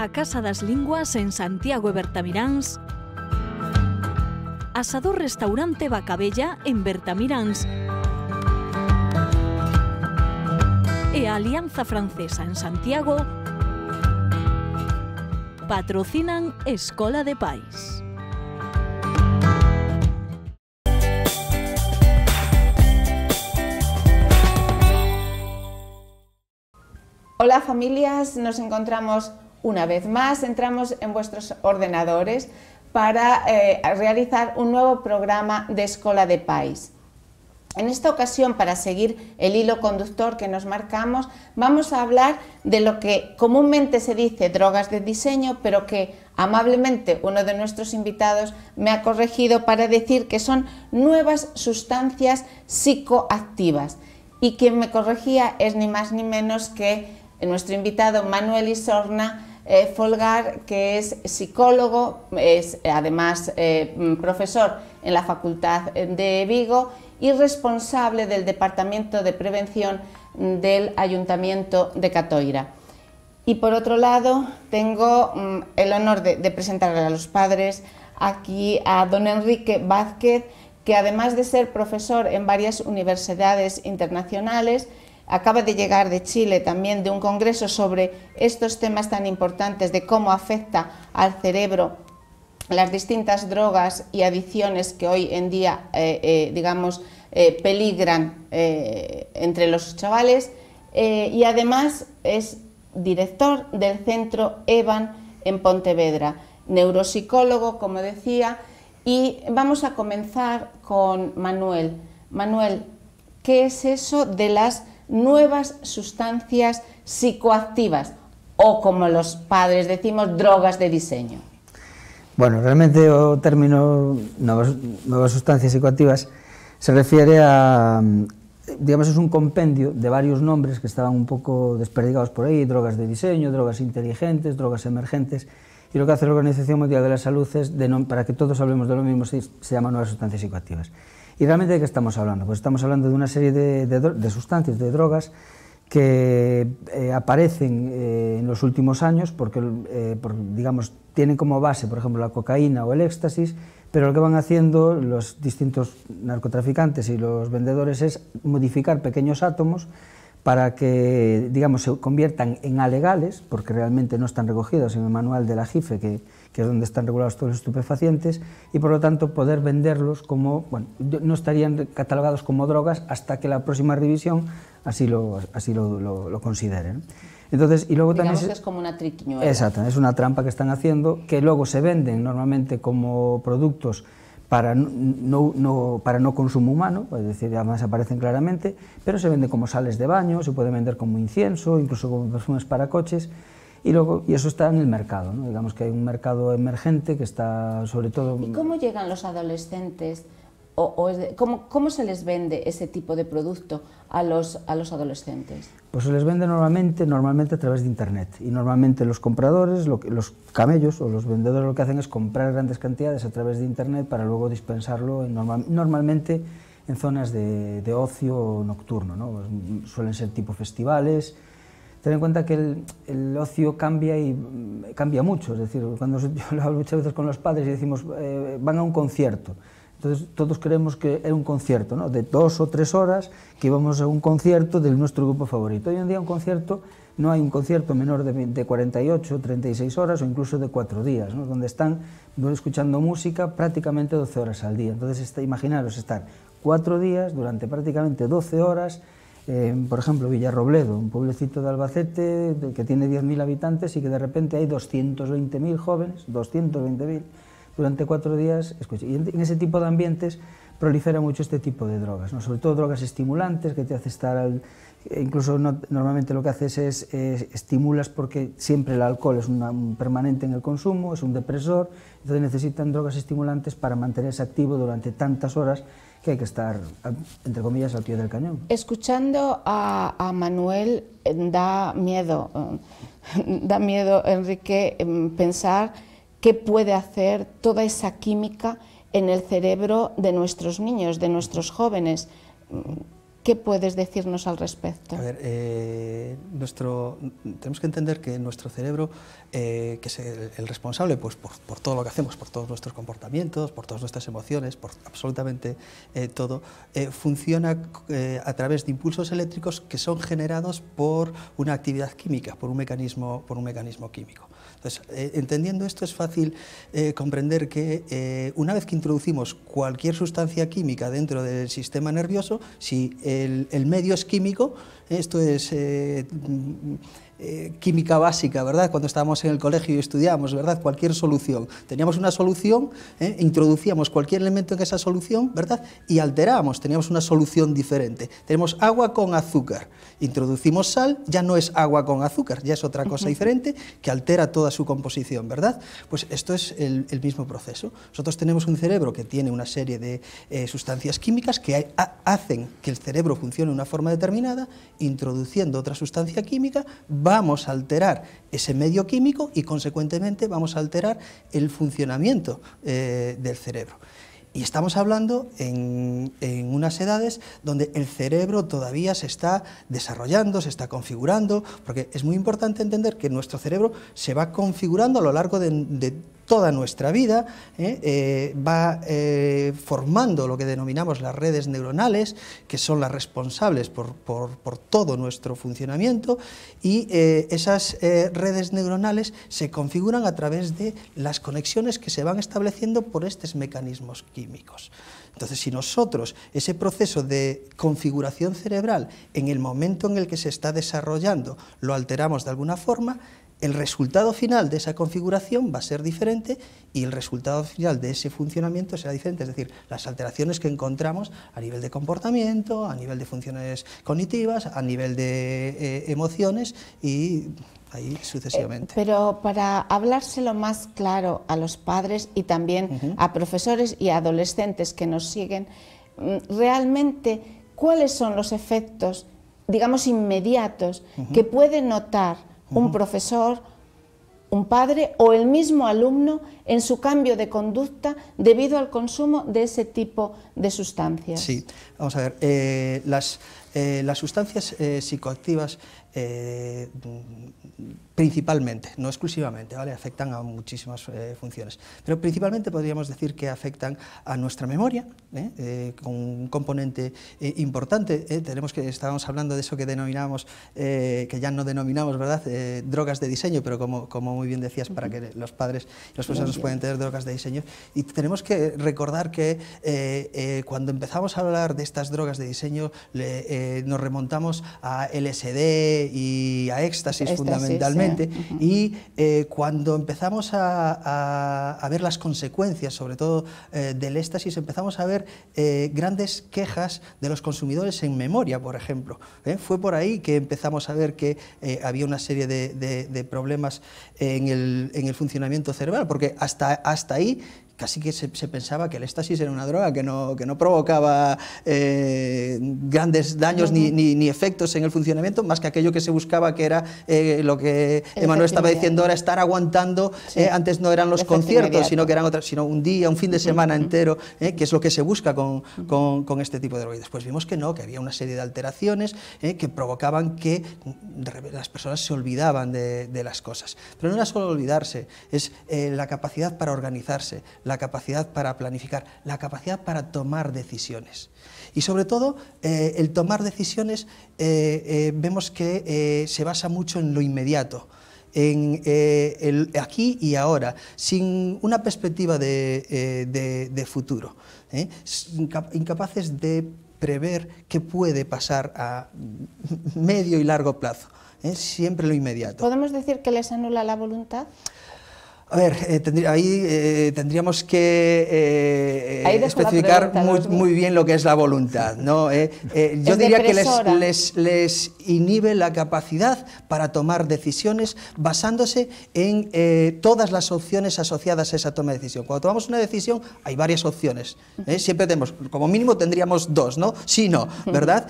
a Casa das Linguas en Santiago e Bertamiráns, Asador Restaurante Bacabella en Bertamiráns e Alianza Francesa en Santiago patrocinan Escola de País. Hola familias, nos encontramos una vez más, entramos en vuestros ordenadores para eh, realizar un nuevo programa de Escola de País. En esta ocasión, para seguir el hilo conductor que nos marcamos, vamos a hablar de lo que comúnmente se dice drogas de diseño, pero que amablemente uno de nuestros invitados me ha corregido para decir que son nuevas sustancias psicoactivas. Y quien me corregía es ni más ni menos que nuestro invitado Manuel Isorna, eh, Folgar, que es psicólogo, es eh, además eh, mm, profesor en la Facultad de Vigo y responsable del Departamento de Prevención del Ayuntamiento de Catoira. Y por otro lado, tengo mm, el honor de, presentar a los padres aquí a don Enrique Vázquez, que además de ser profesor en varias universidades internacionales, acaba de llegar de Chile también de un congreso sobre estos temas tan importantes de cómo afecta al cerebro las distintas drogas y adicciones que hoy en día, eh, eh, digamos, eh, peligran entre los chavales. y además es director del centro EVAN en Pontevedra, neuropsicólogo, como decía, y vamos a comenzar con Manuel. Manuel, ¿qué es eso de las nuevas sustancias psicoactivas o, como los padres decimos, drogas de diseño? Bueno, realmente el término nuevas, sustancias psicoactivas se refiere a, digamos, es un compendio de varios nombres que estaban un poco desperdigados por ahí, drogas de diseño, drogas inteligentes, drogas emergentes, y lo que hace la Organización Mundial de la Salud es, para que todos hablemos de lo mismo, se, llama nuevas sustancias psicoactivas. ¿Y realmente de qué estamos hablando? Pues estamos hablando de una serie de, sustancias, de drogas, que eh, aparecen eh, en los últimos años porque, eh, digamos, tienen como base, por ejemplo, la cocaína o el éxtasis, pero lo que van haciendo los distintos narcotraficantes y los vendedores es modificar pequeños átomos para que, digamos, se conviertan en alegales, porque realmente no están recogidos en el manual de la JIFE, que, que es donde están regulados todos los estupefacientes, y por lo tanto poder venderlos como, bueno, no estarían catalogados como drogas hasta que la próxima revisión así lo, así lo, lo, considere. Entonces, y luego también es como una triquiñuela. Exacto, es una trampa que están haciendo, que luego se venden normalmente como productos para no, para no consumo humano, es decir, además aparecen claramente, pero se venden como sales de baño, se puede vender como incienso, incluso como perfumes para coches. Y, luego, y eso está en el mercado, digamos que hay un mercado emergente que está sobre todo... ¿Y cómo llegan los adolescentes? O, ¿cómo, ¿cómo, se les vende ese tipo de producto a los, a los adolescentes? Pues se les vende normalmente, normalmente a través de Internet. Y normalmente los compradores, los camellos o los vendedores lo que hacen es comprar grandes cantidades a través de Internet para luego dispensarlo normalmente en zonas de, ocio nocturno. ¿no? Pues, mm, suelen ser tipo festivales, ten en cuenta que el, ocio cambia y mm, cambia mucho. Es decir, cuando yo hablo muchas veces con los padres y decimos, eh, van a un concierto. Entonces todos creemos que era un concierto, ¿no? De dos o tres horas que íbamos a un concierto de nuestro grupo favorito. Hoy en día un concierto, no hay un concierto menor de, 48, 36 horas o incluso de cuatro días, ¿no? Donde están escuchando música prácticamente 12 horas al día. Entonces este, imaginaros estar cuatro días durante prácticamente 12 horas por ejemplo, Villarrobledo, un pueblecito de Albacete que tiene 10.000 habitantes y que de repente hay 220.000 jóvenes, 220.000, durante cuatro días. y en ese tipo de ambientes prolifera mucho este tipo de drogas, sobre todo drogas estimulantes que te hace estar al, incluso normalmente lo que haces es estimulas porque siempre el alcohol es un permanente en el consumo, es un depresor, entonces necesitan drogas estimulantes para mantenerse activo durante tantas horas que hay que estar, entre comillas, al pie del cañón. Escuchando a, a Manuel eh, da miedo, eh, da miedo, Enrique, eh, pensar qué puede hacer toda esa química en el cerebro de nuestros niños, de nuestros jóvenes. ¿Qué puedes decirnos al respecto? A ver, eh, nuestro, tenemos que entender que nuestro cerebro, eh, que es el, responsable pues, por, todo lo que hacemos, por todos nuestros comportamientos, por todas nuestras emociones, por absolutamente eh, todo, funciona a través de impulsos eléctricos que son generados por una actividad química, por un mecanismo, por un mecanismo químico. Entonces, entendiendo esto es fácil comprender que una vez que introducimos cualquier sustancia química dentro del sistema nervioso, si el, medio es químico, ¿eh? esto es eh, eh, química básica, ¿verdad? Cuando estábamos en el colegio y estudiábamos, ¿verdad? Cualquier solución. Teníamos una solución, ¿eh? introducíamos cualquier elemento en esa solución, ¿verdad? Y alterábamos, teníamos una solución diferente. Tenemos agua con azúcar, introducimos sal, ya no es agua con azúcar, ya es otra cosa diferente que altera toda su composición, ¿verdad? Pues esto es el, mismo proceso. Nosotros tenemos un cerebro que tiene una serie de eh, sustancias químicas que hacen que el cerebro funcione de una forma determinada, introduciendo otra sustancia química, vamos a alterar ese medio químico y consecuentemente vamos a alterar el funcionamiento eh, del cerebro. Y estamos hablando en, unas edades donde el cerebro todavía se está desarrollando, se está configurando, porque es muy importante entender que nuestro cerebro se va configurando a lo largo de toda nuestra vida, ¿eh? Eh, va eh, formando lo que denominamos las redes neuronales, que son las responsables por todo nuestro funcionamiento, y esas redes neuronales se configuran a través de las conexiones que se van estableciendo por estos mecanismos químicos. Entonces, si nosotros ese proceso de configuración cerebral, en el momento en el que se está desarrollando, lo alteramos de alguna forma, el resultado final de esa configuración va a ser diferente y el resultado final de ese funcionamiento será diferente, es decir, las alteraciones que encontramos a nivel de comportamiento, a nivel de funciones cognitivas, a nivel de eh, emociones y ahí eh, sucesivamente. pero para hablárselo más claro a los padres y también a profesores y adolescentes que nos siguen, mm, realmente, ¿cuáles son los efectos, digamos, inmediatos que puede notar? un profesor, un padre o el mismo alumno en su cambio de conducta debido al consumo de ese tipo de sustancias. Sí, vamos a ver, eh, las, eh, las, sustancias eh, psicoactivas principalmente, no exclusivamente, ¿vale? afectan a muchísimas eh, funciones, pero principalmente podríamos decir que afectan a nuestra memoria, ¿eh? Eh, con un componente importante. Tenemos que, estábamos hablando de eso que denominamos, que ya no denominamos, ¿verdad?, drogas de diseño, pero como, muy bien decías, para que los padres y los profesores pueden tener drogas de diseño. Y tenemos que recordar que cuando empezamos a hablar de estas drogas de diseño, nos remontamos a LSD y a éxtasis, fundamentalmente. Y eh, cuando empezamos a, ver las consecuencias, sobre todo eh, del éxtasis, empezamos a ver eh, grandes quejas de los consumidores en memoria, por ejemplo. Fue por ahí que empezamos a ver que había una serie de, problemas en el, funcionamiento cerebral, porque hasta, hasta ahí casi que se, pensaba que el éxtasis era una droga, que no, que no provocaba eh, grandes daños ni, efectos en el funcionamiento, más que aquello que se buscaba, que era eh, lo que Emanuel estaba diciendo, ahora estar aguantando, eh, antes no eran los conciertos, sino que eran otras, sino un día, un fin de semana entero, que es lo que se busca con, este tipo de drogas. Después vimos que no, que había una serie de alteraciones que provocaban que las personas se olvidaban de, de, las cosas. Pero no era solo olvidarse, es la capacidad para organizarse, la capacidad para planificar, la capacidad para tomar decisiones. Y sobre todo, eh, el tomar decisiones eh, eh, vemos que se basa mucho en lo inmediato, en el aquí y ahora, sin una perspectiva de, futuro, incapaces de prever qué puede pasar a medio y largo plazo. siempre lo inmediato. ¿Podemos decir que les anula la voluntad? A ver, eh, ahí eh, tendríamos que eh, especificar muy, bien lo que es la voluntad. ¿no? yo diría que les, les, inhibe la capacidad para tomar decisiones basándose en todas las opciones asociadas a esa toma de decisión. Cuando tomamos una decisión hay varias opciones. Siempre tenemos, como mínimo tendríamos dos, ¿no? Sí, no, ¿verdad?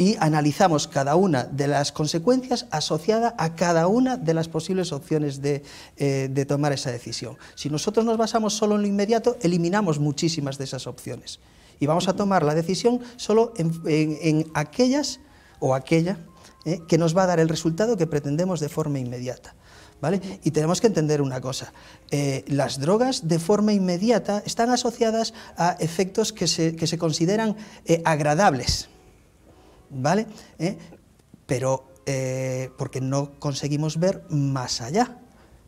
y analizamos cada una de las consecuencias asociadas a cada una de las posibles opciones eh, de, tomar esa decisión. Si nosotros nos basamos solo en lo inmediato, eliminamos muchísimas de esas opciones y vamos a tomar la decisión solo en, aquellas o aquella eh, que nos va a dar el resultado que pretendemos de forma inmediata. ¿Vale? Y tenemos que entender una cosa, eh, las drogas de forma inmediata están asociadas a efectos que se, consideran agradables, ¿vale? ¿Eh? Pero eh, porque no conseguimos ver más allá.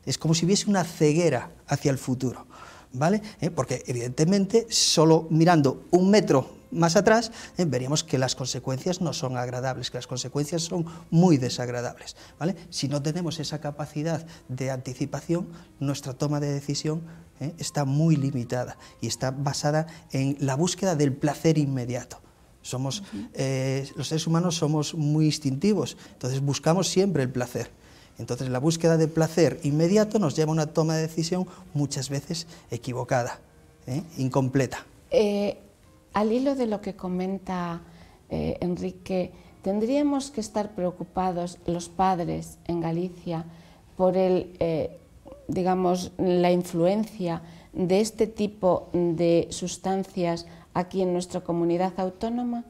Es como si hubiese una ceguera hacia el futuro, ¿vale? ¿Eh? Porque evidentemente solo mirando un metro más atrás, veríamos que las consecuencias no son agradables, que las consecuencias son muy desagradables. ¿vale? Si no tenemos esa capacidad de anticipación, nuestra toma de decisión está muy limitada y está basada en la búsqueda del placer inmediato. Somos, eh, los seres humanos somos muy instintivos, entonces buscamos siempre el placer. Entonces la búsqueda de placer inmediato nos lleva a una toma de decisión muchas veces equivocada, ¿eh? incompleta. Eh, al hilo de lo que comenta Enrique, tendríamos que estar preocupados los padres en Galicia por el, la influencia de este tipo de sustancias aquí en nuestra comunidad autónoma?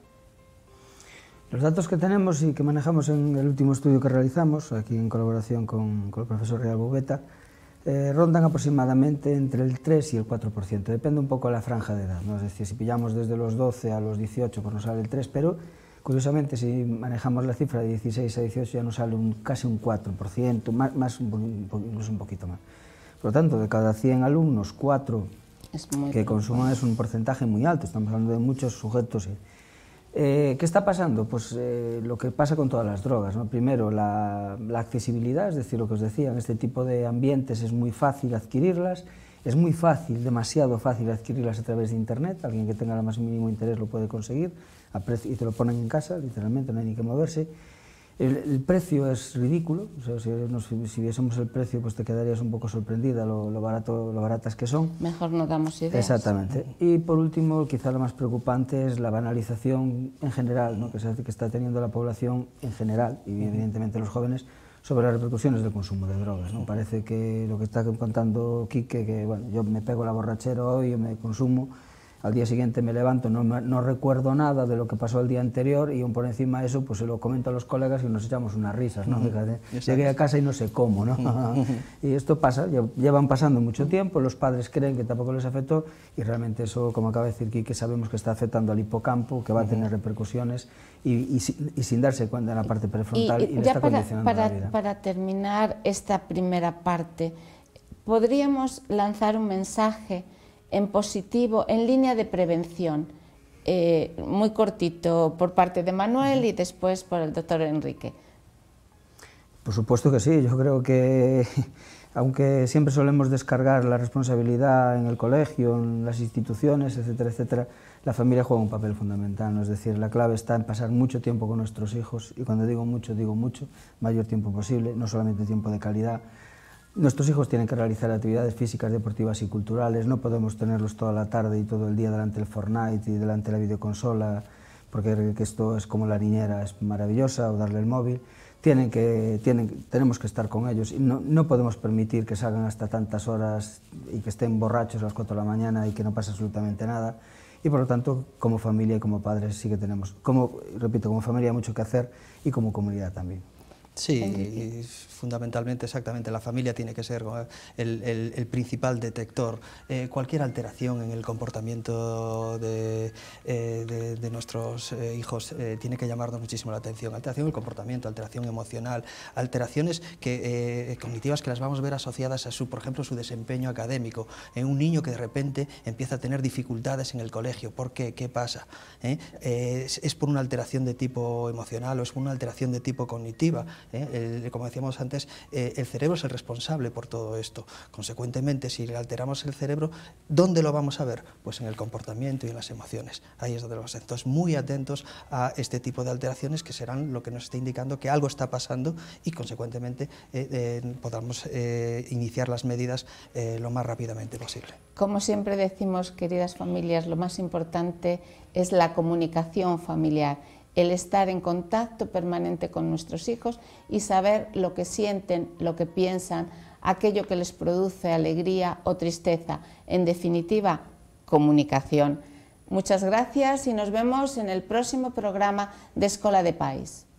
Los datos que tenemos y que manejamos en el último estudio que realizamos, aquí en colaboración con, el profesor Real Bobeta, eh, rondan aproximadamente entre el 3 y el 4%, depende un poco de la franja de edad, ¿no? es decir, si pillamos desde los 12 a los 18 pues nos sale el 3, pero curiosamente si manejamos la cifra de 16 a 18 ya nos sale un, casi un 4%, más, más un, incluso un poquito más. Por lo tanto, de cada 100 alumnos, 4 que consuman es un porcentaje muy alto, estamos hablando de muchos sujetos. Eh. Eh, ¿Qué está pasando? Pues eh, lo que pasa con todas las drogas. Primero, la, accesibilidad, es decir, lo que os decía, en este tipo de ambientes es muy fácil adquirirlas, es muy fácil, demasiado fácil adquirirlas a través de Internet, alguien que tenga el más mínimo interés lo puede conseguir y te lo ponen en casa, literalmente, no hay ni que moverse. El, precio es ridículo, si, viésemos el precio pues te quedarías un poco sorprendida lo, barato, lo baratas que son. Mejor no damos ideas. Exactamente. Y por último, quizá lo más preocupante es la banalización en general, ¿no? que, que está teniendo la población en general y evidentemente los jóvenes sobre las repercusiones del consumo de drogas. ¿no? Parece que lo que está contando Quique, que bueno, yo me pego la borrachera hoy, yo me consumo, al día siguiente me levanto, no, recuerdo nada de lo que pasó el día anterior y un por encima de eso pues se lo comento a los colegas y nos echamos unas risas, ¿no? llegué a casa y no sé cómo, ¿no? y esto pasa, ...ya van pasando mucho tiempo, los padres creen que tampoco les afectó y realmente eso, como acaba de decir que sabemos que está afectando al hipocampo, que va a tener repercusiones y, sin darse cuenta en la parte prefrontal y, está condicionando la vida. Para terminar esta primera parte, podríamos lanzar un mensaje en positivo, en línea de prevención. Eh, muy cortito por parte de Manuel y después por el doctor Enrique. Por supuesto que sí, yo creo que aunque siempre solemos descargar la responsabilidad en el colegio, en las instituciones, etcétera, etcétera, la familia juega un papel fundamental, es decir, la clave está en pasar mucho tiempo con nuestros hijos, y cuando digo mucho, digo mucho, mayor tiempo posible, no solamente tiempo de calidad, Nuestros hijos tienen que realizar actividades físicas, deportivas y culturales. No podemos tenerlos toda la tarde y todo el día delante del Fortnite y delante de la videoconsola, porque esto es como la niñera, es maravillosa, o darle el móvil. Tienen que, tenemos que estar con ellos. Y no, podemos permitir que salgan hasta tantas horas y que estén borrachos a las 4 de la mañana y que no pase absolutamente nada. Y por lo tanto, como familia y como padres sí que tenemos, como, repito, como familia mucho que hacer y como comunidad también. Sí, fundamentalmente, exactamente. La familia tiene que ser eh, el, principal detector. Eh, cualquier alteración en el comportamiento de, eh, nuestros hijos tiene que llamarnos muchísimo la atención. Alteración del comportamiento, alteración emocional, alteraciones cognitivas que las vamos a ver asociadas a su, por ejemplo, su desempeño académico. En un niño que de repente empieza a tener dificultades en el colegio. ¿Por qué? ¿Qué pasa? ¿Es, ¿Es, por una alteración de tipo emocional o es por una alteración de tipo cognitiva? ¿eh? Eh, como decíamos antes, eh, el cerebro es el responsable por todo esto. Consecuentemente, si le alteramos el cerebro, ¿dónde lo vamos a ver? Pues en el comportamiento y en las emociones. Ahí es donde lo vamos a Entonces, muy atentos a este tipo de alteraciones que serán lo que nos está indicando que algo está pasando y, consecuentemente, podamos iniciar las medidas lo más rápidamente posible. Como siempre decimos, queridas familias, lo más importante es la comunicación familiar el estar en contacto permanente con nuestros hijos y saber lo que sienten, lo que piensan, aquello que les produce alegría o tristeza. En definitiva, comunicación. Muchas gracias y nos vemos en el próximo programa de Escola de País.